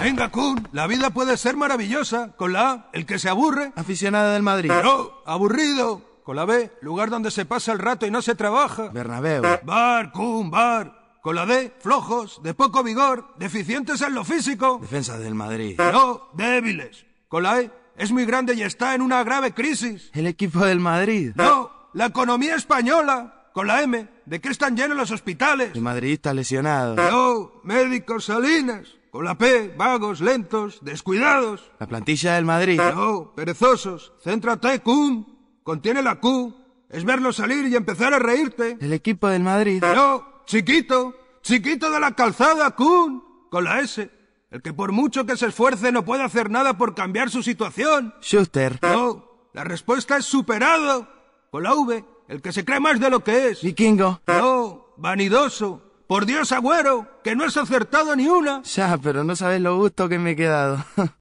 Venga, Kun, la vida puede ser maravillosa. Con la A, el que se aburre. Aficionada del Madrid. No, aburrido. Con la B, lugar donde se pasa el rato y no se trabaja. Bernabéu. Bar, Kun, bar. Con la D, flojos, de poco vigor, deficientes en lo físico. Defensa del Madrid. No, débiles. Con la E, es muy grande y está en una grave crisis. El equipo del Madrid. No, la economía española. Con la M, ¿de qué están llenos los hospitales? El está lesionado. No, médicos salinas con la P, vagos, lentos, descuidados. La plantilla del Madrid. No, perezosos, céntrate, cum, contiene la Q, es verlo salir y empezar a reírte. El equipo del Madrid. No, chiquito, chiquito de la calzada, cum, con la S. El que por mucho que se esfuerce no puede hacer nada por cambiar su situación. Schuster. No, la respuesta es superado, con la V, el que se cree más de lo que es. Vikingo. No, vanidoso, por Dios, agüero, que no has acertado ni una. Ya, pero no sabes lo gusto que me he quedado.